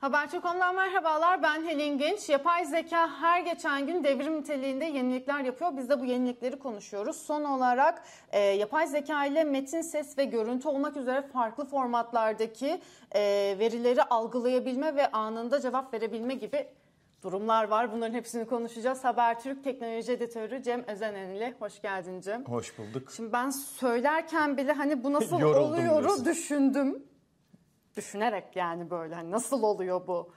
Haber.com'dan merhabalar ben Helin Genç. Yapay zeka her geçen gün devrim niteliğinde yenilikler yapıyor. Biz de bu yenilikleri konuşuyoruz. Son olarak e, yapay zeka ile metin, ses ve görüntü olmak üzere farklı formatlardaki e, verileri algılayabilme ve anında cevap verebilme gibi durumlar var. Bunların hepsini konuşacağız. Habertürk Teknoloji Editörü Cem Özenen ile hoş geldin Cem. Hoş bulduk. Şimdi ben söylerken bile hani bu nasıl oluyoru düşündüm düşünerek yani böyle hani nasıl oluyor bu?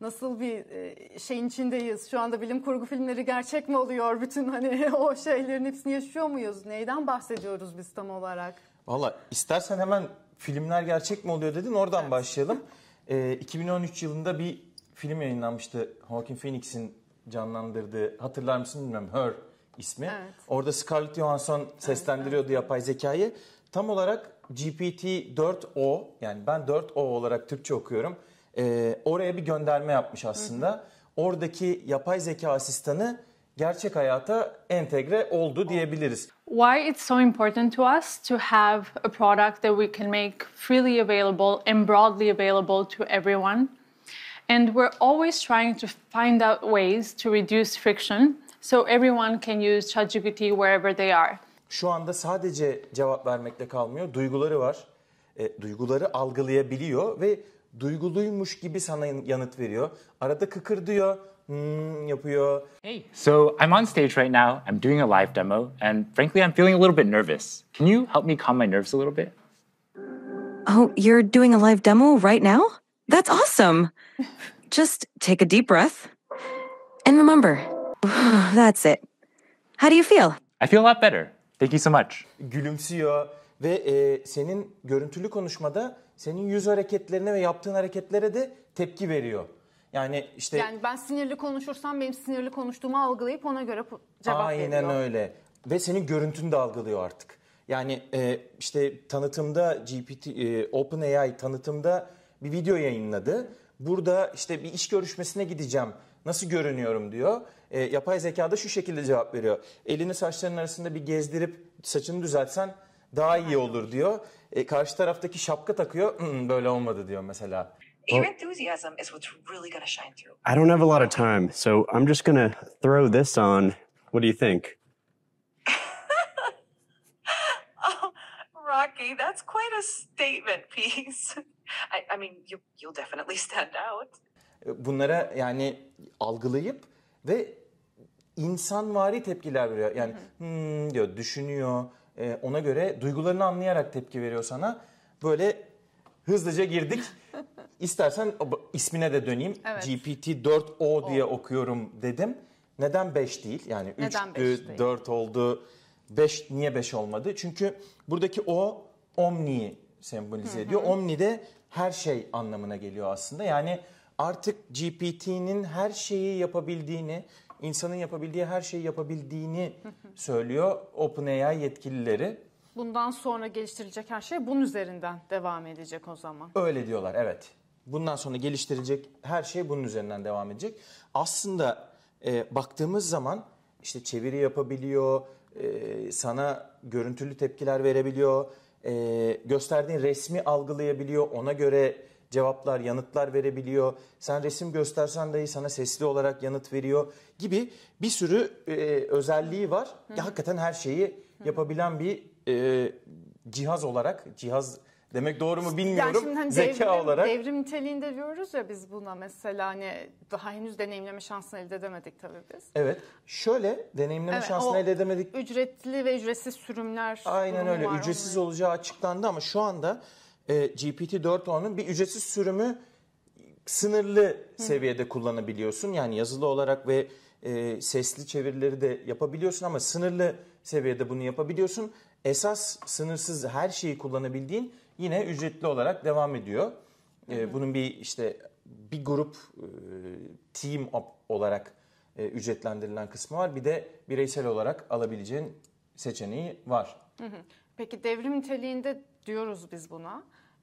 Nasıl bir e, şeyin içindeyiz? Şu anda bilim kurgu filmleri gerçek mi oluyor? Bütün hani o şeylerin hepsini yaşıyor muyuz? Neyden bahsediyoruz biz tam olarak? Valla istersen hemen filmler gerçek mi oluyor dedin oradan evet. başlayalım. E, 2013 yılında bir film yayınlanmıştı. Joaquin Phoenix'in canlandırdığı hatırlar mısın bilmiyorum Her ismi. Evet. Orada Scarlett Johansson seslendiriyordu evet. yapay zekayı tam olarak GPT-4O yani ben 4O olarak Türkçe okuyorum. E, oraya bir gönderme yapmış aslında. Hı hı. Oradaki yapay zeka asistanı gerçek hayata entegre oldu diyebiliriz. Why it's so important to us to have a product that we can make freely available and broadly available to everyone. And we're always trying to find out ways to reduce friction so everyone can use ChatGPT wherever they are şu anda sadece cevap vermekle kalmıyor. Duyguları var. E, duyguları algılayabiliyor ve duyguluymuş gibi sana yanıt veriyor. Arada kıkırdıyor, hmm, yapıyor. Hey, so I'm on stage right now. I'm doing a live demo and frankly I'm feeling a little bit nervous. Can you help me calm my nerves a little bit? Oh, you're doing a live demo right now? That's awesome. Just take a deep breath and remember. That's it. How do you feel? I feel a lot better. Thank you so much. Gülümsüyor ve e, senin görüntülü konuşmada senin yüz hareketlerine ve yaptığın hareketlere de tepki veriyor. Yani işte Yani ben sinirli konuşursam benim sinirli konuştuğumu algılayıp ona göre pu- cevap aynen veriyor. öyle. Ve senin görüntünü de algılıyor artık. Yani e, işte tanıtımda GPT e, OpenAI tanıtımda bir video yayınladı. Burada işte bir iş görüşmesine gideceğim. Nasıl görünüyorum diyor e, yapay zekada şu şekilde cevap veriyor. Elini saçların arasında bir gezdirip saçını düzeltsen daha iyi olur diyor. E, karşı taraftaki şapka takıyor. Hmm, böyle olmadı diyor mesela. Your enthusiasm is what's really going shine through. I don't have a lot of time, so I'm just going throw this on. What do you think? oh, Rocky, that's quite a statement piece. I, I mean, you, you'll definitely stand out. E, bunlara yani algılayıp ve insanvari tepkiler veriyor. Yani hmm diyor, düşünüyor. Ee, ona göre duygularını anlayarak tepki veriyor sana. Böyle hızlıca girdik. İstersen ismine de döneyim. Evet. GPT-4O diye okuyorum dedim. Neden 5 değil? Yani 3'tü, 4 oldu. 5 niye 5 olmadı? Çünkü buradaki o Omni sembolize ediyor. Omni de her şey anlamına geliyor aslında. Yani artık GPT'nin her şeyi yapabildiğini, insanın yapabildiği her şeyi yapabildiğini söylüyor OpenAI yetkilileri. Bundan sonra geliştirilecek her şey bunun üzerinden devam edecek o zaman. Öyle diyorlar evet. Bundan sonra geliştirecek her şey bunun üzerinden devam edecek. Aslında e, baktığımız zaman işte çeviri yapabiliyor, e, sana görüntülü tepkiler verebiliyor, e, gösterdiğin resmi algılayabiliyor, ona göre cevaplar, yanıtlar verebiliyor. Sen resim göstersen dahi sana sesli olarak yanıt veriyor gibi bir sürü e, özelliği var. Hı. Ya, hakikaten her şeyi yapabilen bir e, cihaz olarak, cihaz Demek doğru mu bilmiyorum. Yani hani Zeka devrim, olarak. Devrim niteliğinde diyoruz ya biz buna mesela hani daha henüz deneyimleme şansını elde edemedik tabii biz. Evet. Şöyle deneyimleme evet, şansını elde edemedik. Ücretli ve ücretsiz sürümler. Aynen öyle. ücretsiz onun. olacağı açıklandı ama şu anda e, GPT-4 onun bir ücretsiz sürümü sınırlı Hı. seviyede kullanabiliyorsun. Yani yazılı olarak ve e, sesli çevirileri de yapabiliyorsun ama sınırlı seviyede bunu yapabiliyorsun. Esas sınırsız her şeyi kullanabildiğin yine ücretli olarak devam ediyor. E, bunun bir işte bir grup e, team up olarak e, ücretlendirilen kısmı var. Bir de bireysel olarak alabileceğin seçeneği var. Peki devrim niteliğinde diyoruz biz buna.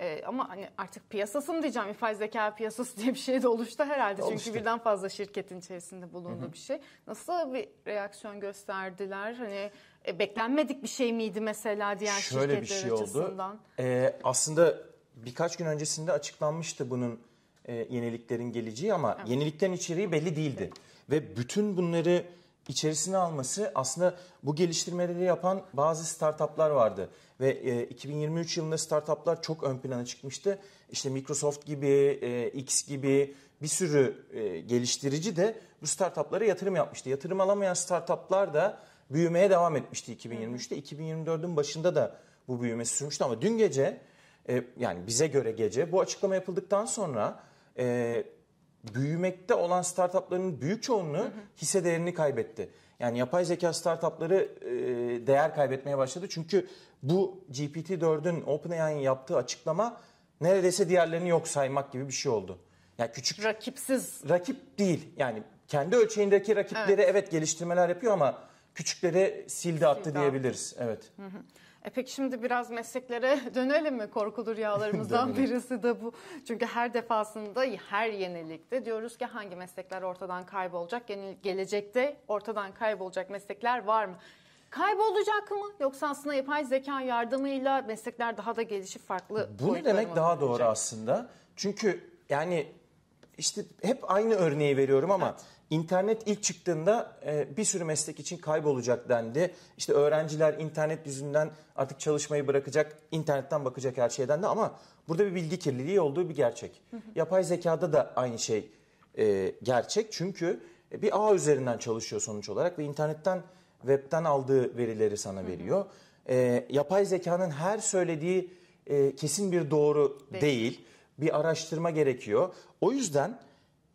E, ama hani artık piyasası mı diyeceğim yapay zeka piyasası diye bir şey de oluştu herhalde. Oluştu. Çünkü birden fazla şirketin içerisinde bulunduğu bir şey. Nasıl bir reaksiyon gösterdiler? Hani e, beklenmedik bir şey miydi mesela diğer Şöyle şirketler bir şey açısından? Oldu. Ee, aslında birkaç gün öncesinde açıklanmıştı bunun e, yeniliklerin geleceği ama evet. yeniliklerin içeriği belli değildi. Evet. Ve bütün bunları içerisine alması aslında bu geliştirmeleri yapan bazı startuplar vardı. Ve e, 2023 yılında startuplar çok ön plana çıkmıştı. İşte Microsoft gibi, e, X gibi bir sürü e, geliştirici de bu startuplara yatırım yapmıştı. Yatırım alamayan startuplar da büyümeye devam etmişti 2023'te. 2024'ün başında da bu büyüme sürmüştü ama dün gece e, yani bize göre gece bu açıklama yapıldıktan sonra e, büyümekte olan startupların büyük çoğunluğu hı hı. hisse değerini kaybetti. Yani yapay zeka startupları e, değer kaybetmeye başladı. Çünkü bu GPT-4'ün OpenAI'nin yaptığı açıklama neredeyse diğerlerini yok saymak gibi bir şey oldu. Yani küçük rakipsiz rakip değil. Yani kendi ölçeğindeki rakipleri evet, evet geliştirmeler yapıyor ama küçükleri sildi attı sildi diyebiliriz. Evet. Hı hı. E peki şimdi biraz mesleklere dönelim mi korkulu rüyalarımızdan birisi de bu. Çünkü her defasında her yenilikte diyoruz ki hangi meslekler ortadan kaybolacak, gelecekte ortadan kaybolacak meslekler var mı? Kaybolacak mı yoksa aslında yapay zeka yardımıyla meslekler daha da gelişip farklı bu ne demek daha doğru aslında. Çünkü yani işte hep aynı örneği veriyorum ama evet. İnternet ilk çıktığında e, bir sürü meslek için kaybolacak dendi. İşte öğrenciler internet yüzünden artık çalışmayı bırakacak, internetten bakacak her şeyden de ama burada bir bilgi kirliliği olduğu bir gerçek. Yapay zekada da aynı şey e, gerçek çünkü e, bir ağ üzerinden çalışıyor sonuç olarak ve internetten, webten aldığı verileri sana veriyor. yapay zekanın her söylediği kesin bir doğru değil. değil. Bir araştırma gerekiyor. O yüzden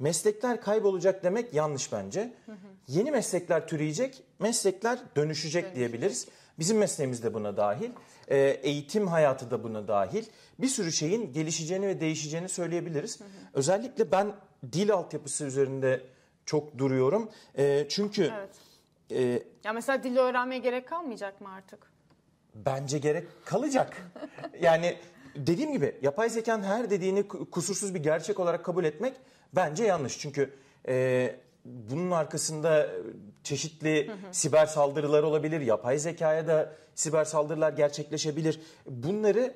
meslekler kaybolacak demek yanlış bence. Hı hı. Yeni meslekler türeyecek, meslekler dönüşecek, dönüşecek. diyebiliriz. Bizim mesleğimiz de buna dahil, e, eğitim hayatı da buna dahil. Bir sürü şeyin gelişeceğini ve değişeceğini söyleyebiliriz. Hı hı. Özellikle ben dil altyapısı üzerinde çok duruyorum. E, çünkü... Evet. E, ya mesela dili öğrenmeye gerek kalmayacak mı artık? Bence gerek kalacak. yani dediğim gibi yapay zekanın her dediğini kusursuz bir gerçek olarak kabul etmek bence yanlış. Çünkü e, bunun arkasında e, çeşitli hı hı. siber saldırılar olabilir. Yapay zekaya da siber saldırılar gerçekleşebilir. Bunları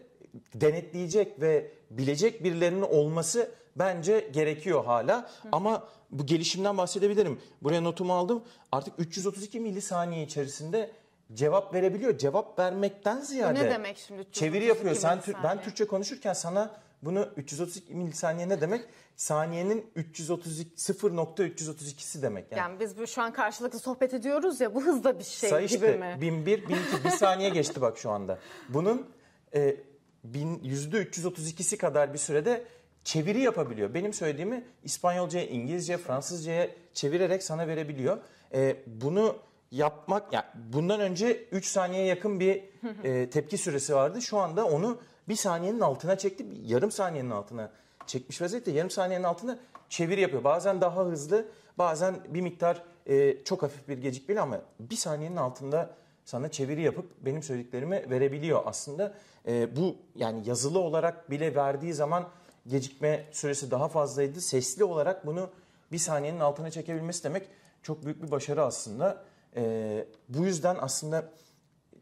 denetleyecek ve bilecek birilerinin olması bence gerekiyor hala. Hı. Ama bu gelişimden bahsedebilirim. Buraya notumu aldım. Artık 332 milisaniye içerisinde cevap verebiliyor. Cevap vermekten ziyade ne demek şimdi? Çeviri yapıyor. Sen tür, ben Türkçe konuşurken sana bunu 332 milisaniye ne demek? Saniyenin 332 0.332'si demek yani. Yani biz bu şu an karşılıklı sohbet ediyoruz ya bu hızda bir şey Say gibi mi? 1001 1002 bir saniye geçti bak şu anda. Bunun e, bin, %332'si kadar bir sürede çeviri yapabiliyor. Benim söylediğimi İspanyolcaya, İngilizce, Fransızcaya çevirerek sana verebiliyor. E, bunu yapmak yani bundan önce 3 saniyeye yakın bir e, tepki süresi vardı. Şu anda onu bir saniyenin altına çekti. Yarım saniyenin altına çekmiş vaziyette. Yarım saniyenin altına çevir yapıyor. Bazen daha hızlı, bazen bir miktar e, çok hafif bir gecikmeli ama bir saniyenin altında sana çeviri yapıp benim söylediklerimi verebiliyor aslında. E, bu yani yazılı olarak bile verdiği zaman gecikme süresi daha fazlaydı. Sesli olarak bunu bir saniyenin altına çekebilmesi demek çok büyük bir başarı aslında. E, bu yüzden aslında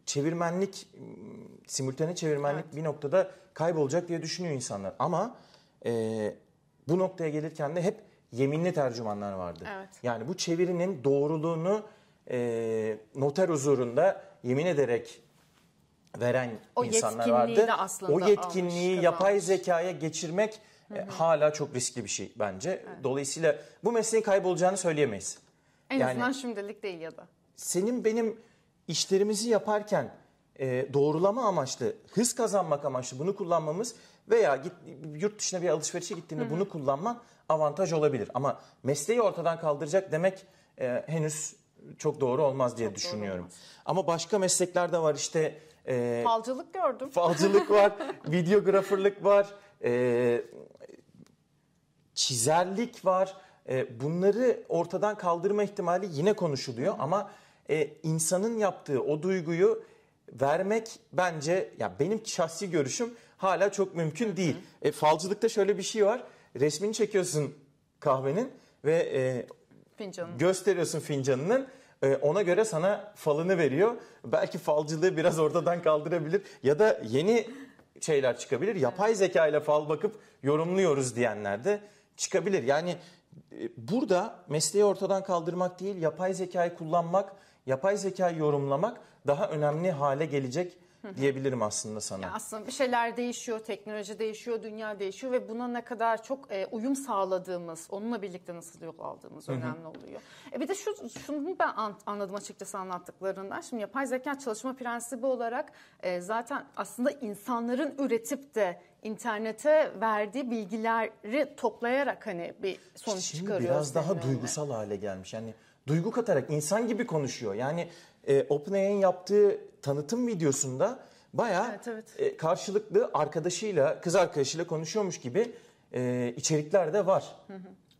çevirmenlik, simultane çevirmenlik evet. bir noktada kaybolacak diye düşünüyor insanlar. Ama e, bu noktaya gelirken de hep yeminli tercümanlar vardı. Evet. Yani bu çevirinin doğruluğunu e, noter huzurunda yemin ederek veren o insanlar vardı. O yetkinliği almış, yapay kalmış. zekaya geçirmek E, hala çok riskli bir şey bence. Evet. Dolayısıyla bu mesleğin kaybolacağını söyleyemeyiz. En yani, azından şimdilik değil ya da senin benim işlerimizi yaparken e, doğrulama amaçlı, hız kazanmak amaçlı bunu kullanmamız veya git, yurt dışına bir alışverişe gittiğinde Hı-hı. bunu kullanman avantaj olabilir. Ama mesleği ortadan kaldıracak demek e, henüz çok doğru olmaz diye çok düşünüyorum. Ama başka meslekler de var işte. E, falcılık gördüm. Falcılık var, videografırlık var, e, çizerlik var. E, bunları ortadan kaldırma ihtimali yine konuşuluyor Hı-hı. ama e, insanın yaptığı o duyguyu vermek bence ya benim şahsi görüşüm hala çok mümkün değil. E, falcılıkta şöyle bir şey var. Resmini çekiyorsun kahvenin ve e, Fincanın. gösteriyorsun fincanının e, ona göre sana falını veriyor. Belki falcılığı biraz ortadan kaldırabilir ya da yeni şeyler çıkabilir. Yapay zeka ile fal bakıp yorumluyoruz diyenler de çıkabilir. Yani e, burada mesleği ortadan kaldırmak değil, yapay zekayı kullanmak yapay zeka yorumlamak daha önemli hale gelecek diyebilirim aslında sana. Ya aslında bir şeyler değişiyor, teknoloji değişiyor, dünya değişiyor ve buna ne kadar çok e, uyum sağladığımız, onunla birlikte nasıl yol aldığımız önemli oluyor. E bir de şu şunu ben an, anladım açıkçası anlattıklarından. Şimdi yapay zeka çalışma prensibi olarak e, zaten aslında insanların üretip de internete verdiği bilgileri toplayarak hani bir sonuç Şimdi çıkarıyoruz. Biraz daha önüne. duygusal hale gelmiş. Yani duygu katarak insan gibi konuşuyor. Yani e, OpenAI'nin yaptığı tanıtım videosunda baya evet, evet. E, karşılıklı arkadaşıyla kız arkadaşıyla konuşuyormuş gibi e, içerikler de var.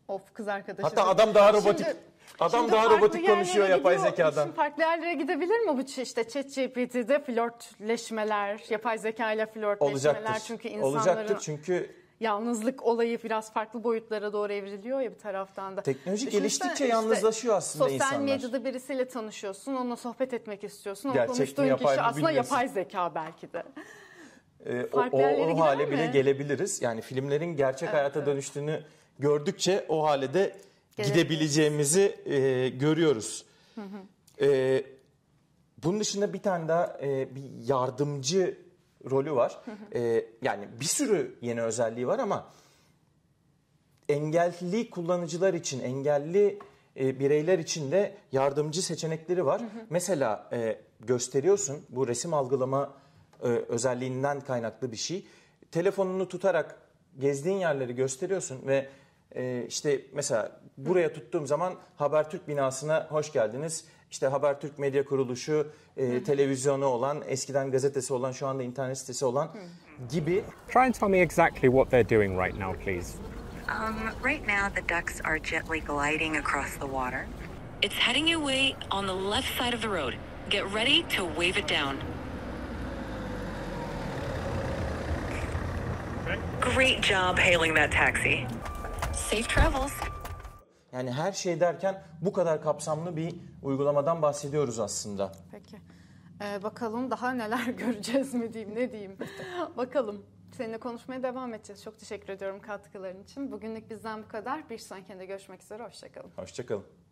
Of kız arkadaşı. Hatta adam daha robotik. Şimdi, Adam Şimdi daha robotik konuşuyor yapay gidiyor. zekadan. Şimdi farklı yerlere gidebilir mi bu işte ChatGPT'de flörtleşmeler, yapay zeka ile flörtleşmeler Olacaktır. çünkü insanların Olacaktır çünkü yalnızlık olayı biraz farklı boyutlara doğru evriliyor ya bir taraftan da. Teknoloji Düşünsene geliştikçe işte yalnızlaşıyor aslında sosyal insanlar. Sosyal medyada birisiyle tanışıyorsun, onunla sohbet etmek istiyorsun. Ama konuştuğun kişi aslında bilmesin. yapay zeka belki de. Ee, o, o, o hale mi? bile gelebiliriz. Yani filmlerin gerçek evet, hayata evet. dönüştüğünü gördükçe o hale de gidebileceğimizi e, görüyoruz. Hı hı. E, bunun dışında bir tane daha e, bir yardımcı rolü var. e, yani bir sürü yeni özelliği var ama engelli kullanıcılar için, engelli e, bireyler için de yardımcı seçenekleri var. Mesela e, gösteriyorsun bu resim algılama e, özelliğinden kaynaklı bir şey. Telefonunu tutarak gezdiğin yerleri gösteriyorsun ve e, işte mesela buraya tuttuğum zaman Habertürk binasına hoş geldiniz işte Habertürk Medya Kuruluşu e, televizyonu olan, eskiden gazetesi olan, şu anda internet sitesi olan gibi. Try and tell me exactly what they're doing right now, please. Um, right now the ducks are gently gliding across the water. It's heading away on the left side of the road. Get ready to wave it down. Great job hailing that taxi. Safe travels. Yani her şey derken bu kadar kapsamlı bir uygulamadan bahsediyoruz aslında. Peki. Ee, bakalım daha neler göreceğiz mi diyeyim ne diyeyim. bakalım. Seninle konuşmaya devam edeceğiz. Çok teşekkür ediyorum katkıların için. Bugünlük bizden bu kadar. Bir sonraki de görüşmek üzere. Hoşçakalın. Hoşçakalın.